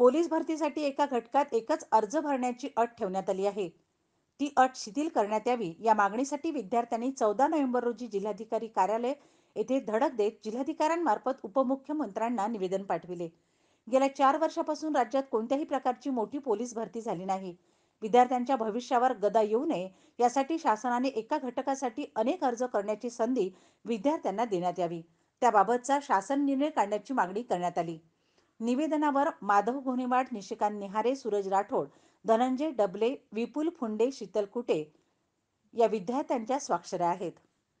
police भरतीसाठी एका घटकात एकच अर्ज भरण्याची अट ठेवण्यात आली आहे ती अट शिथिल करण्यात यावी या मागणीसाठी विद्यार्थ्यांनी चौदा नोव्हेंबर रोजी जिल्हाधिकारी कार्यालय येथे धडक देत जिल्हाधिकाऱ्यांमार्फत उपमुख्यमंत्र्यांना निवेदन पाठविले गेल्या चार वर्षापासून राज्यात कोणत्याही प्रकारची मोठी पोलीस भरती झाली नाही विद्यार्थ्यांच्या भविष्यावर गदा येऊ नये यासाठी शासनाने एका घटकासाठी अनेक अर्ज करण्याची संधी विद्यार्थ्यांना देण्यात यावी त्याबाबतचा शासन निर्णय काढण्याची मागणी करण्यात आली निवेदनावर माधव गोनेवाड निशिकांत निहारे सूरज राठोड धनंजय डबले विपुल फुंडे शीतल कुटे या विद्यार्थ्यांच्या स्वाक्षऱ्या आहेत